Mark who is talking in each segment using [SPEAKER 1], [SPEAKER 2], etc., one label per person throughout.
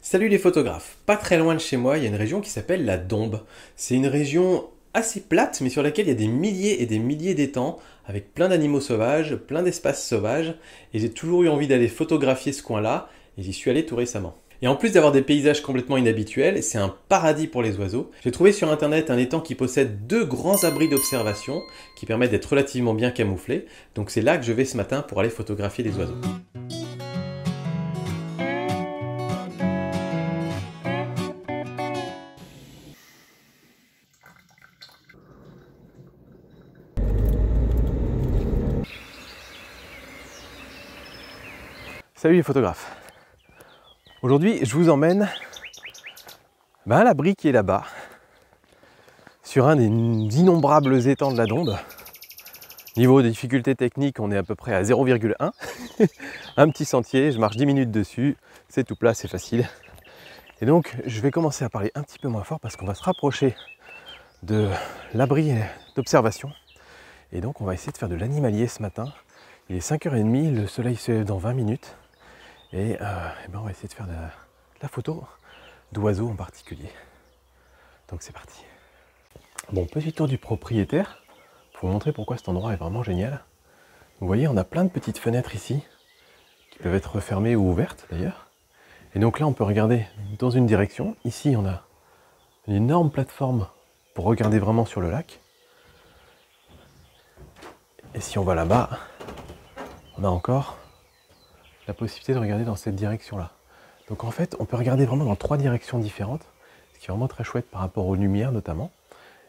[SPEAKER 1] Salut les photographes. Pas très loin de chez moi, il y a une région qui s'appelle la Dombe. C'est une région assez plate, mais sur laquelle il y a des milliers et des milliers d'étangs, avec plein d'animaux sauvages, plein d'espaces sauvages, et j'ai toujours eu envie d'aller photographier ce coin-là, et j'y suis allé tout récemment. Et en plus d'avoir des paysages complètement inhabituels, c'est un paradis pour les oiseaux. J'ai trouvé sur internet un étang qui possède deux grands abris d'observation qui permettent d'être relativement bien camouflés. Donc c'est là que je vais ce matin pour aller photographier les oiseaux. Salut les photographes. Aujourd'hui, je vous emmène ben, à l'abri qui est là-bas, sur un des innombrables étangs de la Dombe. Niveau de difficulté technique, on est à peu près à 0,1. un petit sentier, je marche 10 minutes dessus, c'est tout plat, c'est facile. Et donc, je vais commencer à parler un petit peu moins fort parce qu'on va se rapprocher de l'abri d'observation. Et donc, on va essayer de faire de l'animalier ce matin. Il est 5h30, le soleil se lève dans 20 minutes. Et, euh, eh ben, on va essayer de faire la, la photo d'oiseaux en particulier. Donc c'est parti. Bon, petit tour du propriétaire pour vous montrer pourquoi cet endroit est vraiment génial. Vous voyez, on a plein de petites fenêtres ici qui peuvent être fermées ou ouvertes d'ailleurs. Et donc là, on peut regarder dans une direction. Ici, on a une énorme plateforme pour regarder vraiment sur le lac. Et si on va là-bas, on a encore la possibilité de regarder dans cette direction-là. Donc en fait, on peut regarder vraiment dans trois directions différentes, ce qui est vraiment très chouette par rapport aux lumières notamment.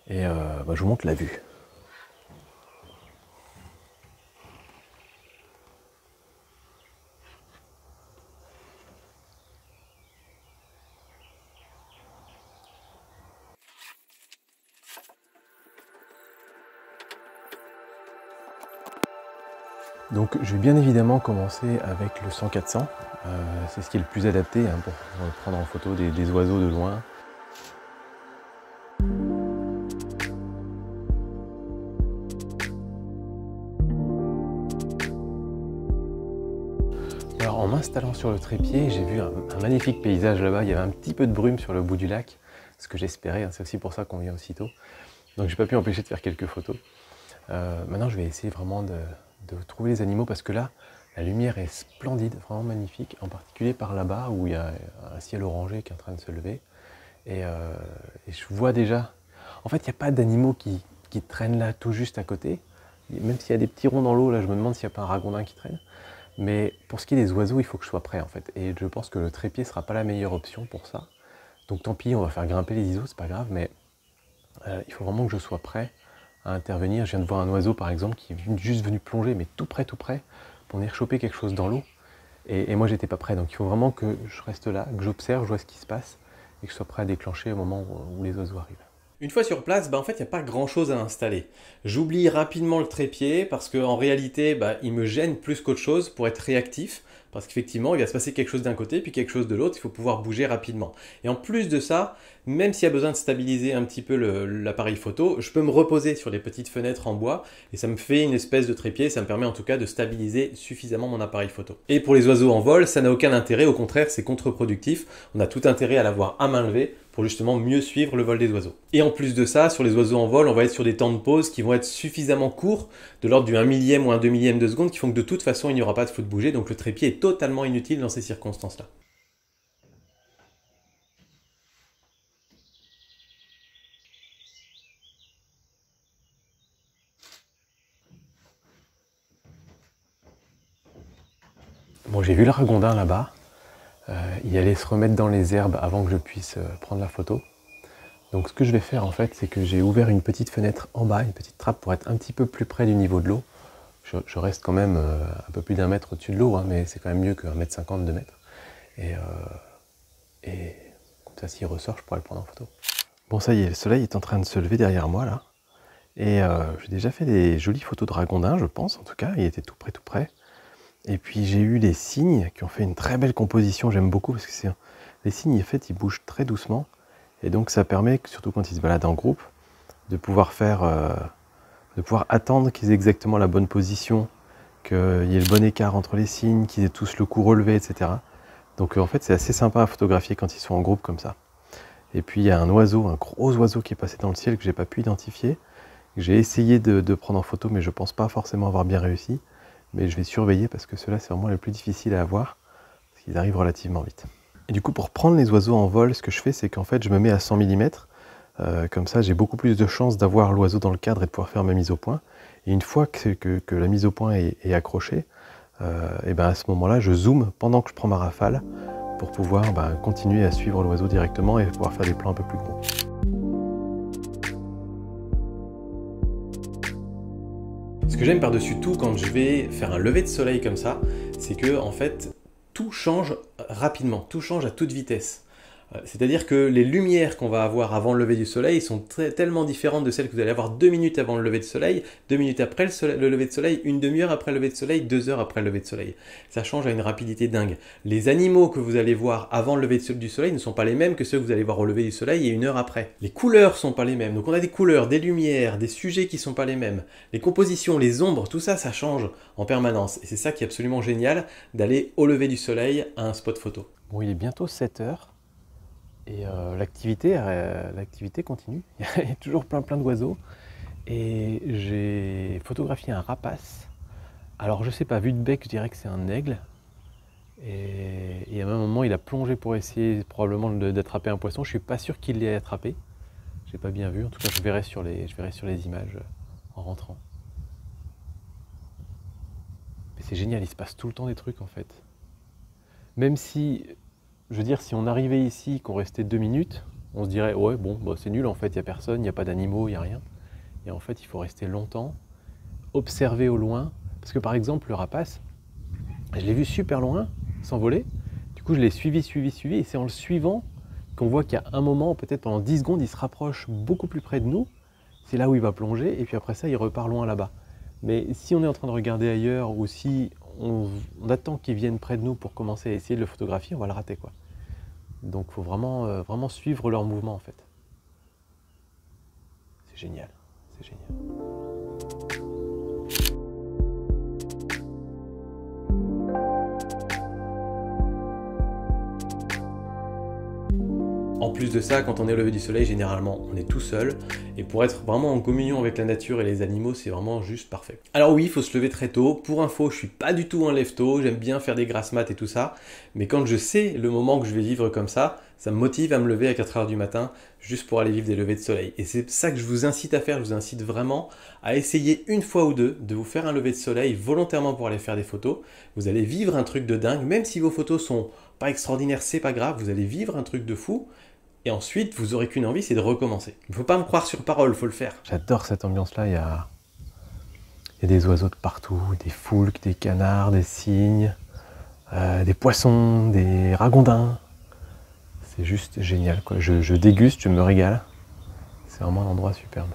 [SPEAKER 1] Et euh, bah, je vous montre la vue. je vais bien évidemment commencer avec le 100 euh, c'est ce qui est le plus adapté hein, pour prendre en photo des, oiseaux de loin. Alors en m'installant sur le trépied, j'ai vu un, magnifique paysage là-bas. Il y avait un petit peu de brume sur le bout du lac, ce que j'espérais. Hein. C'est aussi pour ça qu'on vient aussitôt. Donc j'ai pas pu empêcher de faire quelques photos. Euh, maintenant, je vais essayer vraiment de, de trouver les animaux parce que là, la lumière est splendide, vraiment magnifique, en particulier par là-bas où il y a un ciel orangé qui est en train de se lever. Et, euh, je vois déjà. En fait, il n'y a pas d'animaux qui, qui, traînent là tout juste à côté. Même s'il y a des petits ronds dans l'eau, là, je me demande s'il n'y a pas un ragondin qui traîne. Mais pour ce qui est des oiseaux, il faut que je sois prêt en fait. Et je pense que le trépied sera pas la meilleure option pour ça. Donc tant pis, on va faire grimper les ISO, c'est pas grave, mais euh, il faut vraiment que je sois prêt à intervenir. Je viens de voir un oiseau, par exemple, qui est juste venu plonger, mais tout près, tout près, pour venir choper quelque chose dans l'eau. Et, moi, j'étais pas prêt. Donc, il faut vraiment que je reste là, que j'observe, je vois ce qui se passe, et que je sois prêt à déclencher au moment où, où les oiseaux arrivent. Une fois sur place, bah en fait, il n'y a pas grand-chose à installer. J'oublie rapidement le trépied parce qu'en réalité, bah, il me gêne plus qu'autre chose pour être réactif. Parce qu'effectivement, il va se passer quelque chose d'un côté, puis quelque chose de l'autre, il faut pouvoir bouger rapidement. Et en plus de ça, même s'il y a besoin de stabiliser un petit peu l'appareil photo, je peux me reposer sur les petites fenêtres en bois, et ça me fait une espèce de trépied, ça me permet en tout cas de stabiliser suffisamment mon appareil photo. Et pour les oiseaux en vol, ça n'a aucun intérêt, au contraire, c'est contre-productif. On a tout intérêt à l'avoir à main levée pour justement mieux suivre le vol des oiseaux. Et en plus de ça, sur les oiseaux en vol, on va être sur des temps de pause qui vont être suffisamment courts, de l'ordre du 1 millième ou 1 2 millième de seconde, qui font que de toute façon, il n'y aura pas de flou de bouger, donc le trépied est totalement inutile dans ces circonstances-là. Bon, j'ai vu le ragondin là-bas. Euh, il allait se remettre dans les herbes avant que je puisse euh, prendre la photo. Donc ce que je vais faire en fait, c'est que j'ai ouvert une petite fenêtre en bas, une petite trappe pour être un petit peu plus près du niveau de l'eau. Je, reste quand même euh, un peu plus d'un mètre au-dessus de l'eau, hein, mais c'est quand même mieux qu'un mètre cinquante, deux mètres. Et, et comme ça, s'il ressort, je pourrais le prendre en photo. Bon ça y est, le soleil est en train de se lever derrière moi là. Et j'ai déjà fait des jolies photos de ragondin, je pense en tout cas, il était tout près, tout près. Et puis j'ai eu des signes qui ont fait une très belle composition, j'aime beaucoup parce que c'est les cygnes en fait ils bougent très doucement et donc ça permet surtout quand ils se baladent en groupe de pouvoir faire euh, de pouvoir attendre qu'ils aient exactement la bonne position, qu'il y ait le bon écart entre les signes, qu'ils aient tous le cou relevé, etc. Donc euh, en fait c'est assez sympa à photographier quand ils sont en groupe comme ça. Et puis il y a un oiseau, un gros oiseau qui est passé dans le ciel que j'ai pas pu identifier, j'ai essayé de, de prendre en photo mais je pense pas forcément avoir bien réussi mais je vais surveiller parce que ceux-là, c'est vraiment le plus difficile à avoir, parce qu'ils arrivent relativement vite. Et du coup, pour prendre les oiseaux en vol, ce que je fais, c'est qu'en fait, je me mets à 100 mm. Euh, comme ça, j'ai beaucoup plus de chances d'avoir l'oiseau dans le cadre et de pouvoir faire ma mise au point. Et une fois que, la mise au point est, accrochée, euh, et ben à ce moment-là, je zoome pendant que je prends ma rafale pour pouvoir ben, continuer à suivre l'oiseau directement et pouvoir faire des plans un peu plus gros. Ce que j'aime par-dessus tout quand je vais faire un lever de soleil comme ça, c'est que en fait tout change rapidement, tout change à toute vitesse. Euh, c'est-à-dire que les lumières qu'on va avoir avant le lever du soleil sont tellement différentes de celles que vous allez avoir deux minutes avant le lever du soleil, deux minutes après le, lever du soleil, une demi-heure après le lever du soleil, deux heures après le lever du soleil. Ça change à une rapidité dingue. Les animaux que vous allez voir avant le lever du soleil ne sont pas les mêmes que ceux que vous allez voir au lever du soleil et une heure après. Les couleurs sont pas les mêmes. Donc on a des couleurs, des lumières, des sujets qui sont pas les mêmes. Les compositions, les ombres, tout ça, ça change en permanence. Et c'est ça qui est absolument génial d'aller au lever du soleil à un spot photo. Bon, il est bientôt 7 heures. Et euh, l'activité, euh, l'activité continue. Il y a toujours plein plein d'oiseaux. Et j'ai photographié un rapace. Alors je sais pas, vu de bec, je dirais que c'est un aigle. Et, à un moment, il a plongé pour essayer probablement d'attraper un poisson. Je suis pas sûr qu'il l'ait attrapé. J'ai pas bien vu. En tout cas, je verrai sur les, je verrai sur les images euh, en rentrant. Mais c'est génial, il se passe tout le temps des trucs en fait. Même si je veux dire, si on arrivait ici, qu'on restait deux minutes, on se dirait, ouais, bon, bah, c'est nul, en fait, il n'y a personne, il n'y a pas d'animaux, il n'y a rien. Et en fait, il faut rester longtemps, observer au loin. Parce que par exemple, le rapace, je l'ai vu super loin, s'envoler. Du coup, je l'ai suivi, suivi, suivi. Et c'est en le suivant qu'on voit qu'à un moment, peut-être pendant 10 secondes, il se rapproche beaucoup plus près de nous. C'est là où il va plonger. Et puis après ça, il repart loin là-bas. Mais si on est en train de regarder ailleurs ou si on, attend qu'ils viennent près de nous pour commencer à essayer de le photographier, on va le rater. quoi. Donc il faut vraiment, euh, vraiment suivre leur mouvement en fait. C'est génial, c'est génial. En plus de ça, quand on est au lever du soleil, généralement, on est tout seul. Et pour être vraiment en communion avec la nature et les animaux, c'est vraiment juste parfait. Alors oui, il faut se lever très tôt. Pour info, je suis pas du tout un lève-tôt. J'aime bien faire des grasses mats et tout ça. Mais quand je sais le moment que je vais vivre comme ça, ça me motive à me lever à 4h du matin juste pour aller vivre des levées de soleil. Et c'est ça que je vous incite à faire, je vous incite vraiment à essayer une fois ou deux de vous faire un lever de soleil volontairement pour aller faire des photos. Vous allez vivre un truc de dingue, même si vos photos sont pas extraordinaires, c'est pas grave, vous allez vivre un truc de fou et ensuite, vous aurez qu'une envie, c'est de recommencer. Il ne faut pas me croire sur parole, faut le faire. J'adore cette ambiance-là. Il y a... des oiseaux de partout, des foulques, des canards, des cygnes, euh, des poissons, des ragondins. C'est juste génial. Je, déguste, je me régale. C'est vraiment un endroit superbe.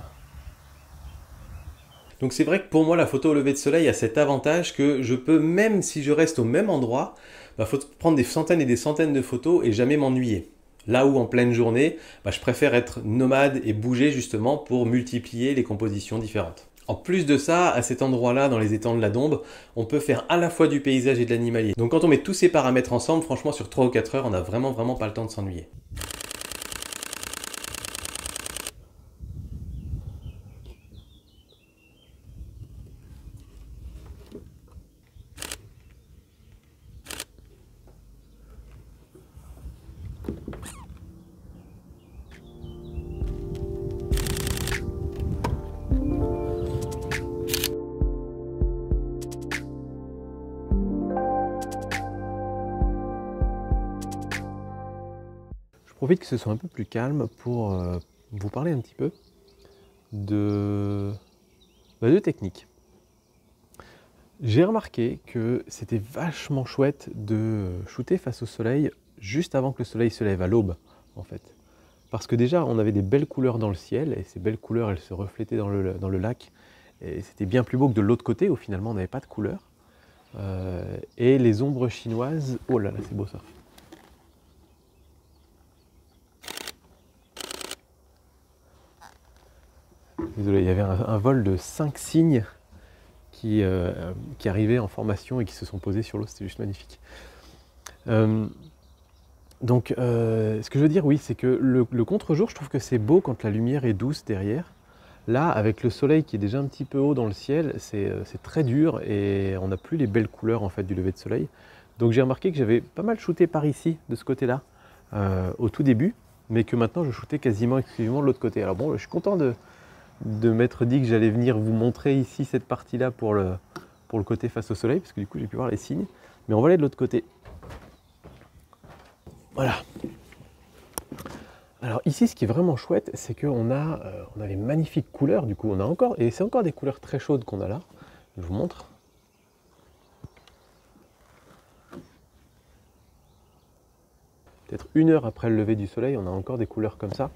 [SPEAKER 1] Donc c'est vrai que pour moi, la photo au lever de soleil a cet avantage que je peux, même si je reste au même endroit, bah, prendre des centaines et des centaines de photos et jamais m'ennuyer. Là où en pleine journée, bah, je préfère être nomade et bouger justement pour multiplier les compositions différentes. En plus de ça, à cet endroit-là, dans les étangs de la Dombe, on peut faire à la fois du paysage et de l'animalier. Donc quand on met tous ces paramètres ensemble, franchement, sur 3 ou 4 heures, on n'a vraiment vraiment pas le temps de s'ennuyer. que ce soit un peu plus calme pour euh, vous parler un petit peu de, bah, de technique. J'ai remarqué que c'était vachement chouette de shooter face au soleil juste avant que le soleil se lève, à l'aube en fait. Parce que déjà, on avait des belles couleurs dans le ciel, et ces belles couleurs, elles se reflétaient dans le, dans le lac. Et c'était bien plus beau que de l'autre côté, où finalement on n'avait pas de couleurs. Euh, et les ombres chinoises, oh là là, c'est beau ça. Désolé, il y avait un, vol de cinq cygnes qui, euh, qui, arrivaient en formation et qui se sont posés sur l'eau, c'était juste magnifique. Euh, donc, euh, ce que je veux dire, oui, c'est que le, contre-jour, je trouve que c'est beau quand la lumière est douce derrière. Là, avec le soleil qui est déjà un petit peu haut dans le ciel, c'est très dur et on n'a plus les belles couleurs en fait du lever de soleil. Donc j'ai remarqué que j'avais pas mal shooté par ici, de ce côté-là, au tout début, mais que maintenant je shootais quasiment exclusivement de l'autre côté. Alors bon, je suis content de, de m'être dit que j'allais venir vous montrer ici cette partie-là pour le, pour le côté face au soleil, parce que du coup j'ai pu voir les signes. Mais on va aller de l'autre côté. Voilà. Alors ici, ce qui est vraiment chouette, c'est qu'on a, euh, on a les magnifiques couleurs, du coup on a encore, et c'est encore des couleurs très chaudes qu'on a là. Je vous montre. Peut-être une heure après le lever du soleil, on a encore des couleurs comme ça.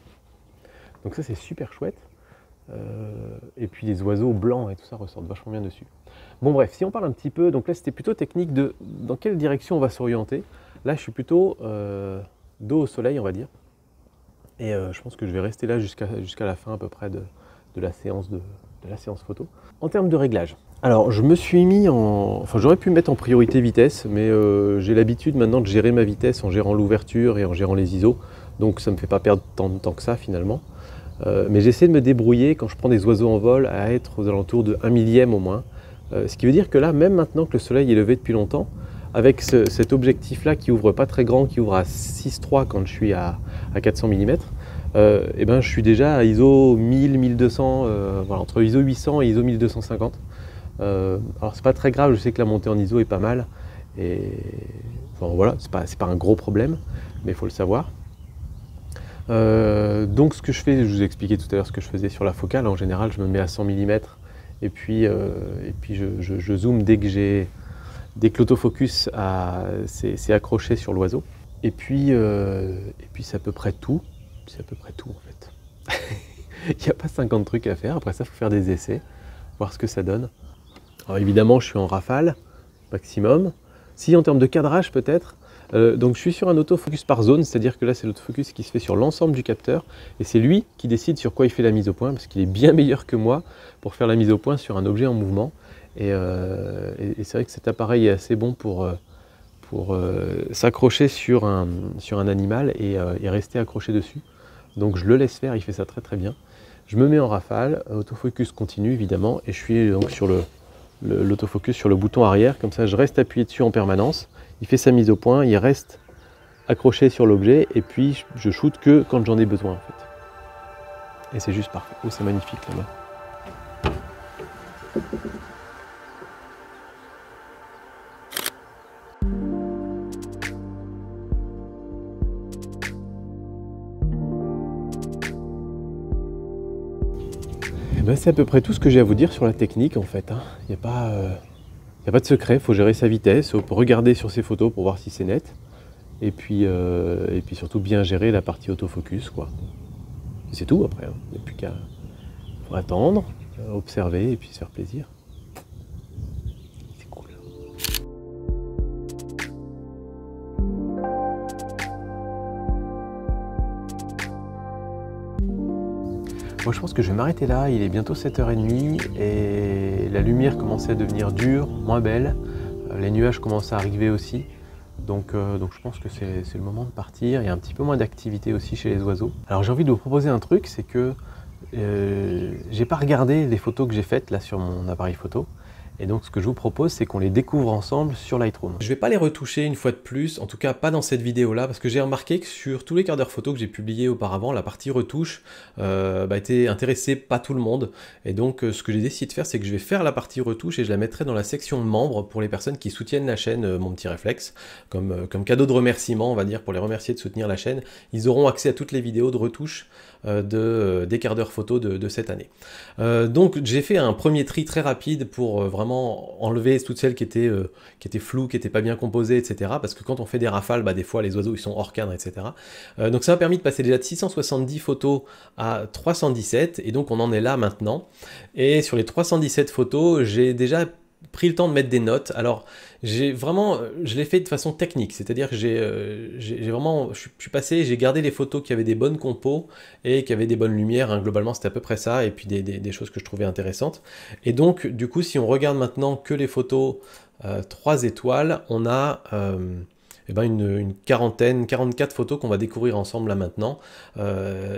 [SPEAKER 1] Donc ça c'est super chouette. Euh, et puis les oiseaux blancs et tout ça ressortent vachement bien dessus. Bon bref, si on parle un petit peu, donc là c'était plutôt technique de dans quelle direction on va s'orienter. Là je suis plutôt euh, dos au soleil on va dire. Et euh, je pense que je vais rester là jusqu'à la fin à peu près de, la, séance de, de, la séance photo. En termes de réglage, alors je me suis mis en... Enfin j'aurais pu mettre en priorité vitesse, mais j'ai l'habitude maintenant de gérer ma vitesse en gérant l'ouverture et en gérant les ISO. Donc ça ne me fait pas perdre tant de temps que ça finalement. Euh, mais j'essaie de me débrouiller quand je prends des oiseaux en vol à être aux alentours de 1 millième au moins. Euh, ce qui veut dire que là, même maintenant que le soleil est levé depuis longtemps, avec cet objectif-là qui ouvre pas très grand, qui ouvre à 6,3 quand je suis à, 400 mm, et ben, je suis déjà à ISO 1000, 1200, euh, voilà, entre ISO 800 et ISO 1250. alors c'est pas très grave, je sais que la montée en ISO est pas mal, et voilà, c'est pas un gros problème, mais il faut le savoir. Euh, donc ce que je fais, je vous ai expliqué tout à l'heure ce que je faisais sur la focale, en général je me mets à 100 mm et puis, euh, et puis je, zoome dès que j'ai dès que l'autofocus s'est accroché sur l'oiseau. Et puis, euh, et puis c'est à peu près tout. C'est à peu près tout en fait. Il n'y a pas 50 trucs à faire. Après ça, il faut faire des essais, voir ce que ça donne. Alors évidemment, je suis en rafale, maximum. Si en termes de cadrage peut-être, euh, donc je suis sur un autofocus par zone, c'est-à-dire que là c'est l'autofocus qui se fait sur l'ensemble du capteur et c'est lui qui décide sur quoi il fait la mise au point parce qu'il est bien meilleur que moi pour faire la mise au point sur un objet en mouvement. Et, euh, c'est vrai que cet appareil est assez bon pour, euh, s'accrocher sur un, animal et, rester accroché dessus. Donc je le laisse faire, il fait ça très très bien. Je me mets en rafale, autofocus continue évidemment et je suis donc sur l'autofocus sur le bouton arrière, comme ça je reste appuyé dessus en permanence il fait sa mise au point, il reste accroché sur l'objet et puis je shoot que quand j'en ai besoin en fait. Et c'est juste parfait. Oh, c'est magnifique là-bas. Eh ben, c'est à peu près tout ce que j'ai à vous dire sur la technique en fait. Hein. Il n'y a pas. Euh, il n'y a pas de secret, il faut gérer sa vitesse, regarder sur ses photos pour voir si c'est net. Et puis, euh, et puis surtout bien gérer la partie autofocus. quoi. C'est tout après, hein. il n'y a plus qu'à attendre, observer et puis se faire plaisir. je pense que je vais m'arrêter là, il est bientôt 7h30 et la lumière commençait à devenir dure, moins belle, euh, les nuages commencent à arriver aussi. Donc, euh, je pense que c'est le moment de partir. Il y a un petit peu moins d'activité aussi chez les oiseaux. Alors j'ai envie de vous proposer un truc, c'est que euh, j'ai pas regardé les photos que j'ai faites là sur mon appareil photo. Et donc ce que je vous propose, c'est qu'on les découvre ensemble sur Lightroom. Je vais pas les retoucher une fois de plus, en tout cas pas dans cette vidéo là, parce que j'ai remarqué que sur tous les quarts d'heure photo que j'ai publiés auparavant, la partie retouche euh, bah, était intéressée pas tout le monde. Et donc euh, ce que j'ai décidé de faire, c'est que je vais faire la partie retouche et je la mettrai dans la section membres pour les personnes qui soutiennent la chaîne euh, Mon Petit Réflexe, comme, comme cadeau de remerciement, on va dire, pour les remercier de soutenir la chaîne. Ils auront accès à toutes les vidéos de retouche de, des quarts d'heure photo de, cette année. donc j'ai fait un premier tri très rapide pour vraiment enlever toutes celles qui étaient, euh, qui étaient floues, qui n'étaient pas bien composées, etc. Parce que quand on fait des rafales, bah, des fois les oiseaux ils sont hors cadre, etc. Euh, donc ça m'a permis de passer déjà de 670 photos à 317, et donc on en est là maintenant. Et sur les 317 photos, j'ai déjà pris le temps de mettre des notes. Alors, j'ai vraiment, je l'ai fait de façon technique, c'est-à-dire que j'ai, euh, j'ai vraiment, je suis, passé, j'ai gardé les photos qui avaient des bonnes compos et qui avaient des bonnes lumières. Hein. Globalement, c'était à peu près ça, et puis des, choses que je trouvais intéressantes. Et donc, du coup, si on regarde maintenant que les photos 3 euh, étoiles, on a euh, eh ben une, quarantaine, 44 photos qu'on va découvrir ensemble là maintenant.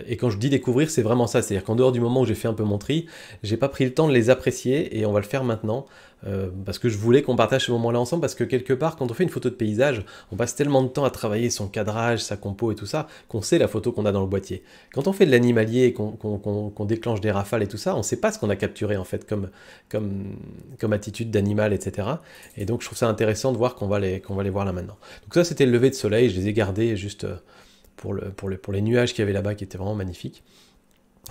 [SPEAKER 1] et quand je dis découvrir, c'est vraiment ça. C'est-à-dire qu'en dehors du moment où j'ai fait un peu mon tri, j'ai pas pris le temps de les apprécier et on va le faire maintenant. Euh, parce que je voulais qu'on partage ce moment-là ensemble, parce que quelque part, quand on fait une photo de paysage, on passe tellement de temps à travailler son cadrage, sa compo et tout ça, qu'on sait la photo qu'on a dans le boîtier. Quand on fait de l'animalier et qu'on déclenche des rafales et tout ça, on ne sait pas ce qu'on a capturé en fait comme, comme, attitude d'animal, etc. Et donc je trouve ça intéressant de voir qu'on va, les, voir là maintenant. Donc ça, c'était le lever de soleil, je les ai gardés juste euh, pour, pour les nuages qu'il y avait là-bas qui étaient vraiment magnifiques.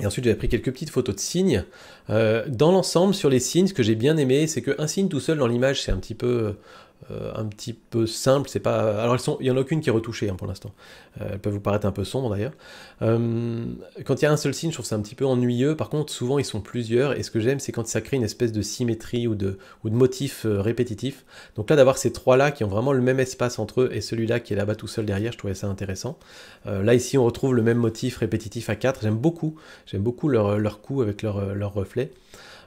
[SPEAKER 1] Et ensuite, j'ai pris quelques petites photos de signes. Euh, dans l'ensemble, sur les signes, ce que j'ai bien aimé, c'est qu'un signe tout seul dans l'image, c'est un petit peu euh, euh, un petit peu simple, C'est pas, alors elles sont, il y en a aucune qui est retouchée hein, pour l'instant. Euh, elles peuvent vous paraître un peu sombres d'ailleurs. Euh, quand il y a un seul signe, je trouve ça un petit peu ennuyeux. Par contre, souvent ils sont plusieurs. Et ce que j'aime, c'est quand ça crée une espèce de symétrie ou de, ou de motif répétitif. Donc là, d'avoir ces trois-là qui ont vraiment le même espace entre eux et celui-là qui est là-bas tout seul derrière, je trouvais ça intéressant. là ici, on retrouve le même motif répétitif à quatre, J'aime beaucoup. J'aime beaucoup leur, leur coup avec leur, leur reflet.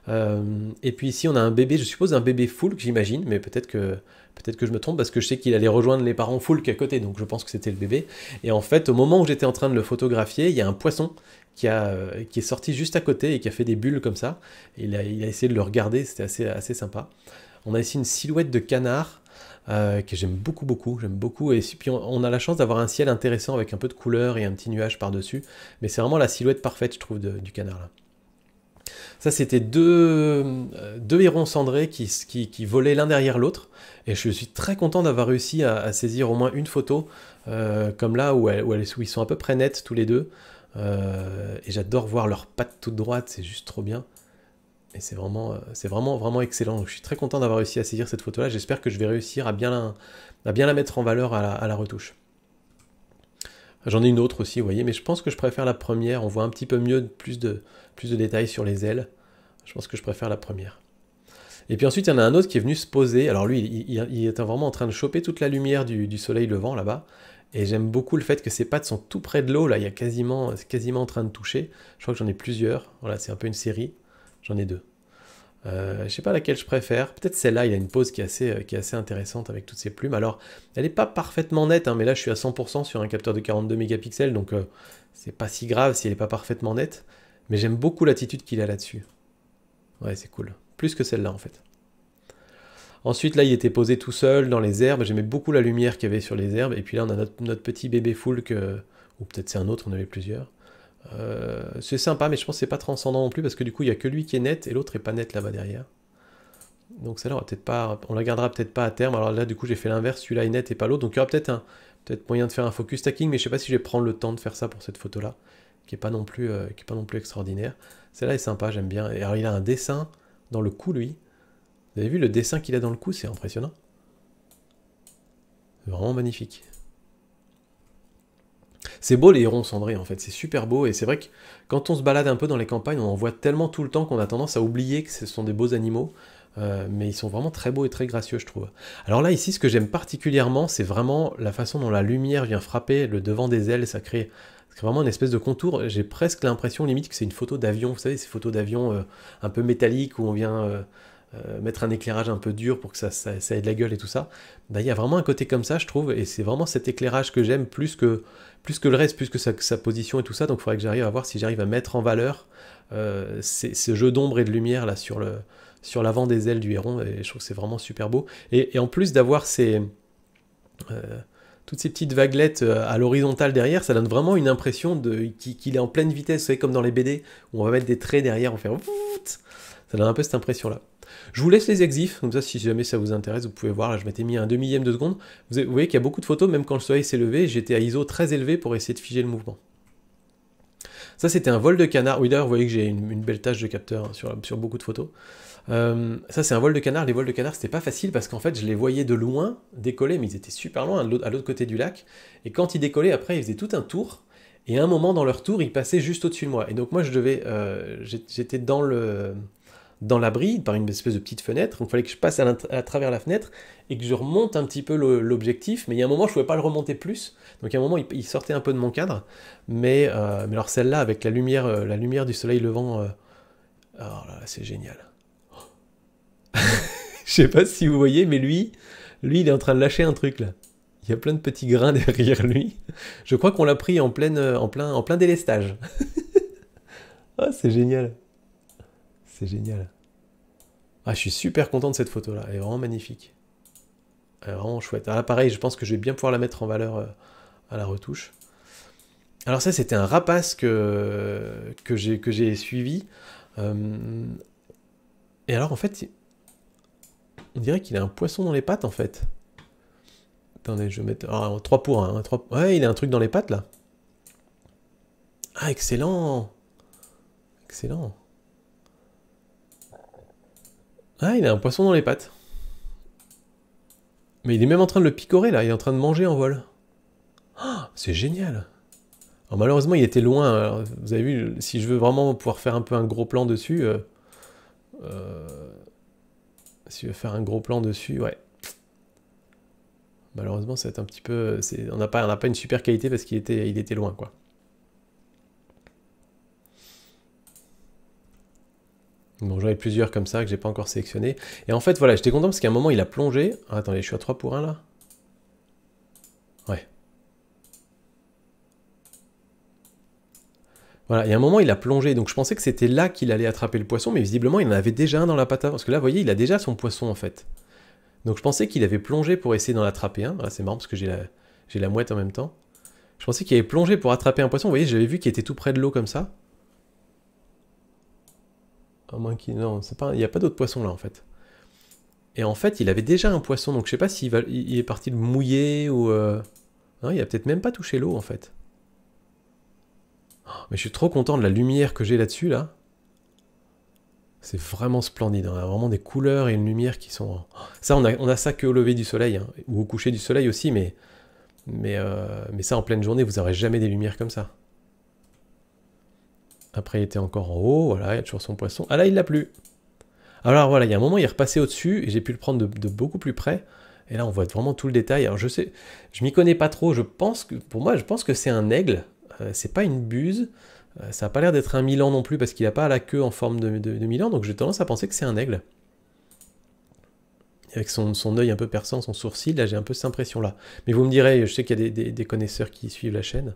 [SPEAKER 1] et puis ici, on a un bébé, je suppose un bébé full, j'imagine, mais peut-être que Peut-être que je me trompe parce que je sais qu'il allait rejoindre les parents Foulk à côté, donc je pense que c'était le bébé. Et en fait, au moment où j'étais en train de le photographier, il y a un poisson qui, a, euh, qui est sorti juste à côté et qui a fait des bulles comme ça. Il a, il a essayé de le regarder, c'était assez, assez sympa. On a ici une silhouette de canard euh, que j'aime beaucoup, beaucoup, j'aime beaucoup. Et puis on, a la chance d'avoir un ciel intéressant avec un peu de couleur et un petit nuage par-dessus. Mais c'est vraiment la silhouette parfaite, je trouve, du canard là. Ça, c'était deux, euh, hérons cendrés qui, volaient l'un derrière l'autre. Et je suis très content d'avoir réussi à, saisir au moins une photo, euh, comme là, où, où, ils sont à peu près nets tous les deux. Euh, et j'adore voir leurs pattes toutes droites, c'est juste trop bien. Et c'est vraiment, vraiment, vraiment excellent. je suis très content d'avoir réussi à saisir cette photo-là. J'espère que je vais réussir à bien la, bien la mettre en valeur à la retouche. J'en ai une autre aussi, vous voyez, mais je pense que je préfère la première. On voit un petit peu mieux, plus de, plus de détails sur les ailes. Je pense que je préfère la première. Et puis ensuite, il y en a un autre qui est venu se poser. Alors lui, il, est vraiment en train de choper toute la lumière du, soleil levant là-bas. Et j'aime beaucoup le fait que ses pattes sont tout près de l'eau. Là, il y a quasiment, quasiment en train de toucher. Je crois que j'en ai plusieurs. Voilà, c'est un peu une série. J'en ai deux. Euh, je sais pas laquelle je préfère. Peut-être celle-là, il y a une pose euh, qui est, assez, intéressante avec toutes ses plumes. Alors, elle n'est pas parfaitement nette, hein, mais là je suis à 100% sur un capteur de 42 mégapixels, donc euh, c'est pas si grave si elle n'est pas parfaitement nette. Mais j'aime beaucoup l'attitude qu'il a là-dessus. Ouais, c'est cool. Plus que celle-là en fait. Ensuite, là, il était posé tout seul dans les herbes. J'aimais beaucoup la lumière qu'il y avait sur les herbes. Et puis là, on a notre, petit bébé foule que... Ou peut-être c'est un autre, on avait plusieurs. Euh, c'est sympa, mais je pense que c'est pas transcendant non plus parce que du coup, il y a que lui qui est net et l'autre est pas net là-bas derrière. Donc celle-là, on, va pas, on la gardera peut-être pas à terme. Alors là, du coup, j'ai fait l'inverse, celui-là est net et pas l'autre. Donc il y aura peut-être un, peut-être moyen de faire un focus stacking, mais je sais pas si je vais prendre le temps de faire ça pour cette photo-là, qui est pas non plus, euh, qui est pas non plus extraordinaire. Celle-là est sympa, j'aime bien. Et alors il a un dessin dans le cou, lui. Vous avez vu le dessin qu'il a dans le cou, c'est impressionnant. Vraiment magnifique. C'est beau les hérons cendrés en fait, c'est super beau et c'est vrai que quand on se balade un peu dans les campagnes, on en voit tellement tout le temps qu'on a tendance à oublier que ce sont des beaux animaux, euh, mais ils sont vraiment très beaux et très gracieux je trouve. Alors là ici ce que j'aime particulièrement c'est vraiment la façon dont la lumière vient frapper le devant des ailes, ça crée, vraiment une espèce de contour, j'ai presque l'impression limite que c'est une photo d'avion, vous savez ces photos d'avion euh, un peu métalliques où on vient... Euh, euh, mettre un éclairage un peu dur pour que ça, ça, ait de la gueule et tout ça, bah, il y a vraiment un côté comme ça, je trouve, et c'est vraiment cet éclairage que j'aime plus que, plus que le reste, plus que sa, position et tout ça, donc il faudrait que j'arrive à voir si j'arrive à mettre en valeur euh, ce jeu d'ombre et de lumière là sur le sur l'avant des ailes du héron, et je trouve que c'est vraiment super beau. Et, en plus d'avoir ces... Euh, toutes ces petites vaguelettes euh, à l'horizontale derrière, ça donne vraiment une impression qu'il est en pleine vitesse, vous savez, comme dans les BD, où on va mettre des traits derrière, on fait ça donne un peu cette impression-là. Je vous laisse les exifs, Donc ça si jamais ça vous intéresse, vous pouvez voir, là je m'étais mis un demi-ième de seconde. Vous voyez qu'il y a beaucoup de photos, même quand le soleil s'est levé, j'étais à ISO très élevé pour essayer de figer le mouvement. Ça c'était un vol de canard, oui d'ailleurs vous voyez que j'ai une, belle tâche de capteur hein, sur, sur, beaucoup de photos. Euh, ça c'est un vol de canard, les vols de canard c'était pas facile parce qu'en fait je les voyais de loin décoller, mais ils étaient super loin, à l'autre côté du lac, et quand ils décollaient après ils faisaient tout un tour, et à un moment dans leur tour ils passaient juste au-dessus de moi, et donc moi je devais, euh, j'étais dans le dans l'abri par une espèce de petite fenêtre. Donc il fallait que je passe à, travers la fenêtre et que je remonte un petit peu l'objectif. Mais il y a un moment, je ne pouvais pas le remonter plus. Donc il y a un moment, il, il sortait un peu de mon cadre. Mais, euh, mais alors celle-là, avec la lumière, euh, la lumière du soleil levant, alors euh, oh là là, c'est génial. Je sais pas si vous voyez, mais lui, lui, il est en train de lâcher un truc là. Il y a plein de petits grains derrière lui. Je crois qu'on l'a pris en, pleine, en, plein, en plein délestage. oh, c'est génial. C'est génial. Ah, je suis super content de cette photo-là. Elle est vraiment magnifique. Elle est vraiment chouette. à ah, pareil, je pense que je vais bien pouvoir la mettre en valeur euh, à la retouche. Alors ça, c'était un rapace que, que j'ai suivi. Euh, et alors, en fait, on dirait qu'il a un poisson dans les pattes, en fait. Attendez, je vais mettre... Alors, ah, 3 pour 1. Hein, ouais, il a un truc dans les pattes, là. Ah, excellent Excellent ah, il a un poisson dans les pattes. Mais il est même en train de le picorer là, il est en train de manger en vol. Ah, c'est génial. Alors, malheureusement, il était loin. vous avez vu, si je veux vraiment pouvoir faire un peu un gros plan dessus, euh, euh, si je veux faire un gros plan dessus, ouais. Malheureusement, c'est un petit peu, on n'a pas, pas une super qualité parce qu'il était, il était loin quoi. Bon, j'en ai plusieurs comme ça que j'ai pas encore sélectionné. Et en fait, voilà, j'étais content parce qu'à un moment, il a plongé. Ah, attendez, je suis à 3 pour 1 là Ouais. Voilà, et à un moment, il a plongé. Donc je pensais que c'était là qu'il allait attraper le poisson, mais visiblement, il en avait déjà un dans la pâte. Parce que là, vous voyez, il a déjà son poisson en fait. Donc je pensais qu'il avait plongé pour essayer d'en attraper un. Ah, c'est marrant parce que j'ai la, la mouette en même temps. Je pensais qu'il avait plongé pour attraper un poisson. Vous voyez, j'avais vu qu'il était tout près de l'eau comme ça. Non, pas. Il n'y a pas d'autres poissons là en fait. Et en fait, il avait déjà un poisson, donc je sais pas s'il est parti le mouiller ou. Euh, il a peut-être même pas touché l'eau en fait. Oh, mais je suis trop content de la lumière que j'ai là-dessus là. C'est vraiment splendide. On hein. a vraiment des couleurs et une lumière qui sont. Oh. Ça, on a, ça que lever du soleil hein, ou au coucher du soleil aussi, mais mais, euh, mais ça en pleine journée, vous n'aurez jamais des lumières comme ça. Après, il était encore en haut, voilà, il y a toujours son poisson. Ah là, il l'a plus. Alors voilà, il y a un moment, il est repassé au-dessus, et j'ai pu le prendre de, beaucoup plus près. Et là, on voit vraiment tout le détail. Alors je sais, je m'y connais pas trop, je pense que, pour moi, je pense que c'est un aigle, euh, c'est pas une buse. Euh, ça n'a pas l'air d'être un Milan non plus, parce qu'il n'a pas la queue en forme de, Milan, donc j'ai tendance à penser que c'est un aigle. Avec son, son œil un peu perçant, son sourcil, là j'ai un peu cette impression-là. Mais vous me direz, je sais qu'il y a des connaisseurs qui suivent la chaîne.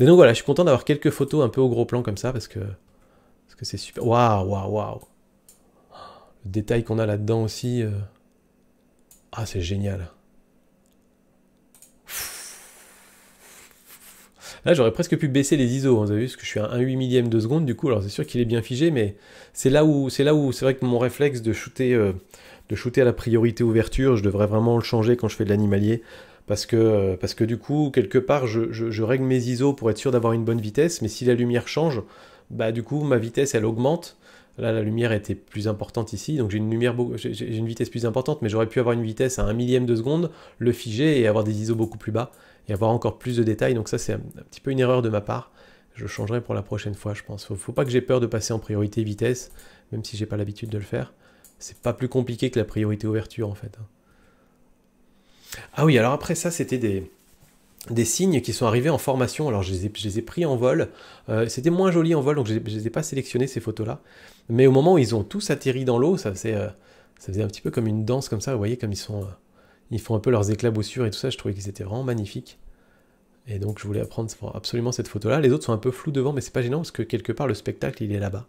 [SPEAKER 1] Et donc voilà, je suis content d'avoir quelques photos un peu au gros plan comme ça parce que que c'est super. Waouh, waouh, waouh. Le détail qu'on a là-dedans aussi. Euh. Ah, c'est génial. Là, j'aurais presque pu baisser les ISO. Hein, vous avez vu, parce que je suis à 1,8 millième de seconde, du coup, alors c'est sûr qu'il est bien figé, mais c'est là où c'est là où c'est vrai que mon réflexe de shooter, euh, de shooter à la priorité ouverture, je devrais vraiment le changer quand je fais de l'animalier parce que, euh, parce que du coup, quelque part, je, règle mes ISO pour être sûr d'avoir une bonne vitesse, mais si la lumière change, bah du coup, ma vitesse, elle augmente. Là, la lumière était plus importante ici, donc j'ai une, j'ai une vitesse plus importante, mais j'aurais pu avoir une vitesse à un millième de seconde, le figer et avoir des ISO beaucoup plus bas, et avoir encore plus de détails. Donc ça, c'est un, petit peu une erreur de ma part. Je changerai pour la prochaine fois, je pense. Faut, faut pas que j'ai peur de passer en priorité vitesse, même si j'ai pas l'habitude de le faire. C'est pas plus compliqué que la priorité ouverture, en fait. Hein. Ah oui, alors après ça, c'était des, des signes qui sont arrivés en formation. Alors je les ai, pris en vol. Euh, c'était moins joli en vol, donc je ne les ai pas sélectionnés ces photos-là. Mais au moment où ils ont tous atterri dans l'eau, ça, faisait, euh, ça faisait un petit peu comme une danse comme ça. Vous voyez comme ils sont, euh, ils font un peu leurs éclaboussures et tout ça. Je trouvais qu'ils étaient vraiment magnifiques. Et donc je voulais prendre absolument cette photo-là. Les autres sont un peu flous devant, mais c'est pas gênant parce que quelque part le spectacle il est là-bas.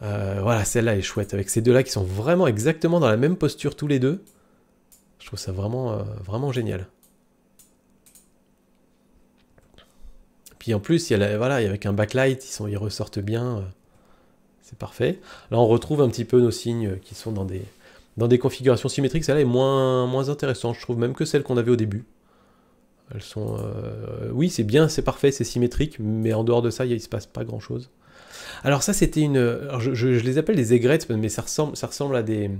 [SPEAKER 1] voilà, celle-là est chouette avec ces deux-là qui sont vraiment exactement dans la même posture tous les deux. Je trouve ça vraiment, euh, vraiment génial. Puis en plus, il y a avec un backlight, ils, ressortent bien. Euh, c'est parfait. Là, on retrouve un petit peu nos signes qui sont dans des, dans des configurations symétriques. Celle-là est moins, moins intéressante, je trouve, même que celle qu'on avait au début. Elles sont. Euh, oui, c'est bien, c'est parfait, c'est symétrique, mais en dehors de ça, il ne se passe pas grand-chose. Alors, ça, c'était une. je, les appelle des aigrettes, mais ça ressemble, ça ressemble à des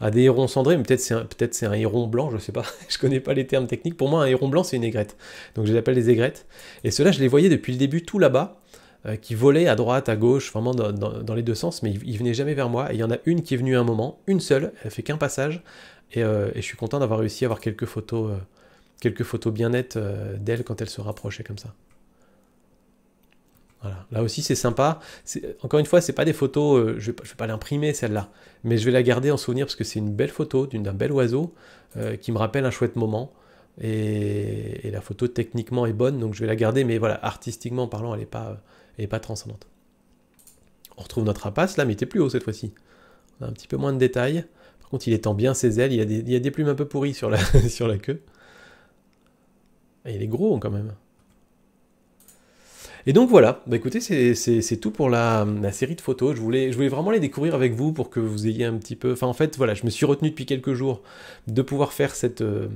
[SPEAKER 1] à des hérons cendrés, mais peut-être c'est un, un héron blanc, je sais pas, je connais pas les termes techniques. Pour moi, un héron blanc, c'est une aigrette. Donc je les appelle les aigrettes. Et ceux-là, je les voyais depuis le début tout là-bas, euh, qui volaient à droite, à gauche, vraiment dans, les deux sens, mais ils, ne venaient jamais vers moi. Et il y en a une qui est venue un moment, une seule, elle fait qu'un passage. Euh, et, je suis content d'avoir réussi à avoir quelques photos, euh, quelques photos bien nettes d'elle quand elle se rapprochait comme ça. Là aussi, c'est sympa. Encore une fois, c'est pas des photos, euh, je ne vais, pas, l'imprimer celle-là, mais je vais la garder en souvenir parce que c'est une belle photo d'un bel oiseau euh, qui me rappelle un chouette moment. Et, la photo techniquement est bonne, donc je vais la garder, mais voilà, artistiquement parlant, elle n'est pas, pas transcendante. On retrouve notre rapace, là, mais il était plus haut cette fois-ci. On a un petit peu moins de détails. Par contre, il étend bien ses ailes, il y a des, des plumes un peu pourries sur la, sur la queue. Et il est gros quand même. Et donc voilà, bah écoutez, c'est tout pour la, série de photos. Je voulais, je voulais vraiment les découvrir avec vous pour que vous ayez un petit peu... Enfin en fait, voilà, je me suis retenu depuis quelques jours de pouvoir faire euh,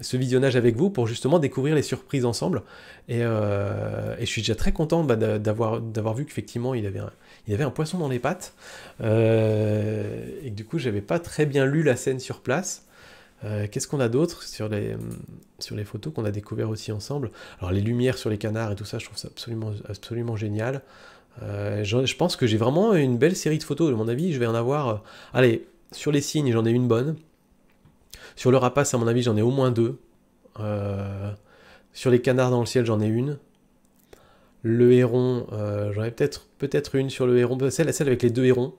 [SPEAKER 1] ce visionnage avec vous pour justement découvrir les surprises ensemble. Et, euh, je suis déjà très content bah, d'avoir vu qu'effectivement, il, avait un, avait un poisson dans les pattes. Euh, et que du coup, j'avais pas très bien lu la scène sur place. Euh, qu'est-ce qu'on a d'autre sur les, mm, sur les photos qu'on a découvert aussi ensemble Alors les lumières sur les canards et tout ça, je trouve ça absolument, absolument génial. Euh, je, pense que j'ai vraiment une belle série de photos, de mon avis, je vais en avoir... Euh, allez, sur les cygnes, j'en ai une bonne. Sur le rapace, à mon avis, j'en ai au moins deux. sur les canards dans le ciel, j'en ai une. Le héron, j'en ai peut-être peut, une sur le héron, celle, celle avec les deux hérons.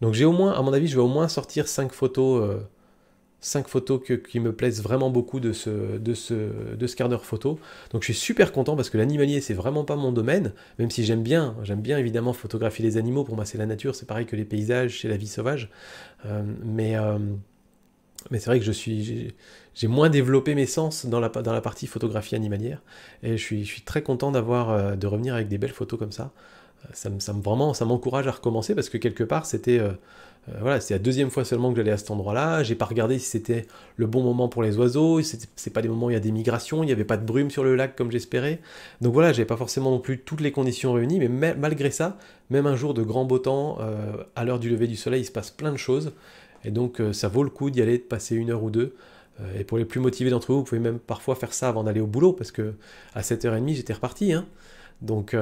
[SPEAKER 1] Donc j'ai au moins, à mon avis, je vais au moins sortir cinq photos Cinq photos qui me plaisent vraiment beaucoup de ce, de ce, de ce quart d'heure photo. Donc je suis super content parce que l'animalier, c'est vraiment pas mon domaine, même si j'aime bien, j'aime bien évidemment photographier les animaux, pour moi c'est la nature, c'est pareil que les paysages, c'est la vie sauvage. Euh, mais euh, mais c'est vrai que je suis, j'ai moins développé mes sens dans la, dans la partie photographie animalière, et je suis, suis très content d'avoir, euh, de revenir avec des belles photos comme ça. Ça, ça vraiment, ça m'encourage à recommencer parce que quelque part, c'était... Euh, voilà, c'est la deuxième fois seulement que j'allais à cet endroit-là. J'ai pas regardé si c'était le bon moment pour les oiseaux. C'est pas des moments où il y a des migrations, il n'y avait pas de brume sur le lac comme j'espérais. Donc voilà, j'avais pas forcément non plus toutes les conditions réunies, mais malgré ça, même un jour de grand beau temps, euh, à l'heure du lever du soleil, il se passe plein de choses. Et donc euh, ça vaut le coup d'y aller, de passer une heure ou deux. et pour les plus motivés d'entre vous, vous pouvez même parfois faire ça avant d'aller au boulot, parce que à 7h30, j'étais reparti. Hein. Donc,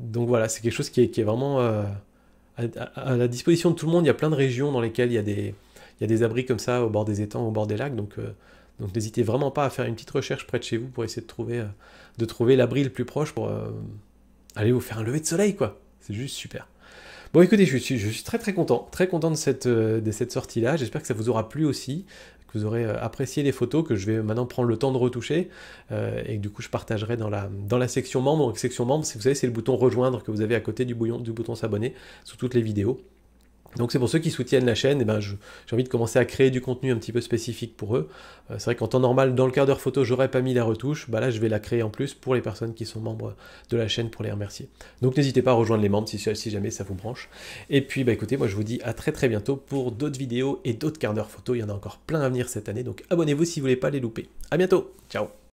[SPEAKER 1] donc voilà, c'est quelque chose qui est vraiment à, la disposition de tout le monde. Il y a plein de régions dans lesquelles il y a des, abris comme ça au bord des étangs, au bord des lacs. Euh, donc, n'hésitez vraiment pas à faire une petite recherche près de chez vous pour essayer de trouver, euh, de trouver l'abri le plus proche pour euh, aller vous faire un lever de soleil, quoi. C'est juste super. Bon, écoutez, je suis, très très content, très content de de cette sortie-là. J'espère que ça vous aura plu aussi vous aurez euh, apprécié les photos que je vais maintenant prendre le temps de retoucher euh, et du coup je partagerai dans la, dans la section membre. Donc section membre, vous savez, c'est le bouton rejoindre que vous avez à côté du, bouillon, du bouton s'abonner sous toutes les vidéos. Donc c'est pour ceux qui soutiennent la chaîne, et eh ben j'ai envie de commencer à créer du contenu un petit peu spécifique pour eux. Euh, c'est vrai qu'en temps normal, dans le quart d'heure photo, j'aurais pas mis la retouche, bah là je vais la créer en plus pour les personnes qui sont membres de la chaîne pour les remercier. Donc n'hésitez pas à rejoindre les membres si, jamais ça vous branche. Et puis bah écoutez, moi je vous dis à très très bientôt pour d'autres vidéos et d'autres quart d'heure photo. Il y en a encore plein à venir cette année, donc abonnez-vous si vous voulez pas les louper. À bientôt, ciao